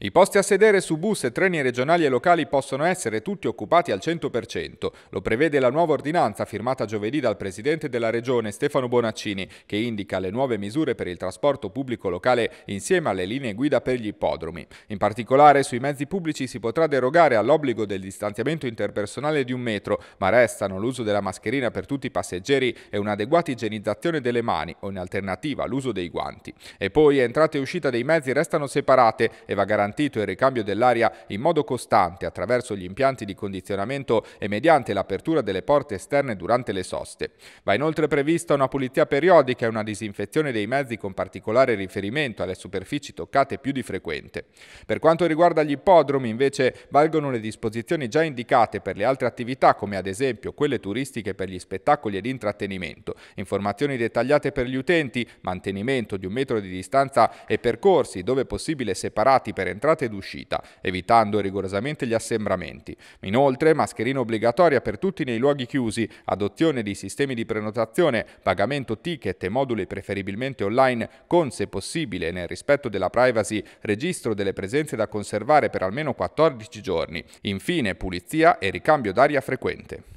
I posti a sedere su bus e treni regionali e locali possono essere tutti occupati al 100%. Lo prevede la nuova ordinanza firmata giovedì dal Presidente della Regione Stefano Bonaccini, che indica le nuove misure per il trasporto pubblico locale insieme alle linee guida per gli ippodromi. In particolare sui mezzi pubblici si potrà derogare all'obbligo del distanziamento interpersonale di un metro, ma restano l'uso della mascherina per tutti i passeggeri e un'adeguata igienizzazione delle mani o in alternativa l'uso dei guanti. E poi entrata e uscita dei mezzi restano separate e va garantita garantito il ricambio dell'aria in modo costante attraverso gli impianti di condizionamento e mediante l'apertura delle porte esterne durante le soste. Va inoltre prevista una pulizia periodica e una disinfezione dei mezzi con particolare riferimento alle superfici toccate più di frequente. Per quanto riguarda gli ippodromi, invece, valgono le disposizioni già indicate per le altre attività, come ad esempio quelle turistiche per gli spettacoli ed intrattenimento, informazioni dettagliate per gli utenti, mantenimento di un metro di distanza e percorsi, dove possibile separati per entrambi entrata ed uscita, evitando rigorosamente gli assembramenti. Inoltre, mascherina obbligatoria per tutti nei luoghi chiusi, adozione di sistemi di prenotazione, pagamento ticket e moduli preferibilmente online con, se possibile, nel rispetto della privacy, registro delle presenze da conservare per almeno 14 giorni. Infine, pulizia e ricambio d'aria frequente.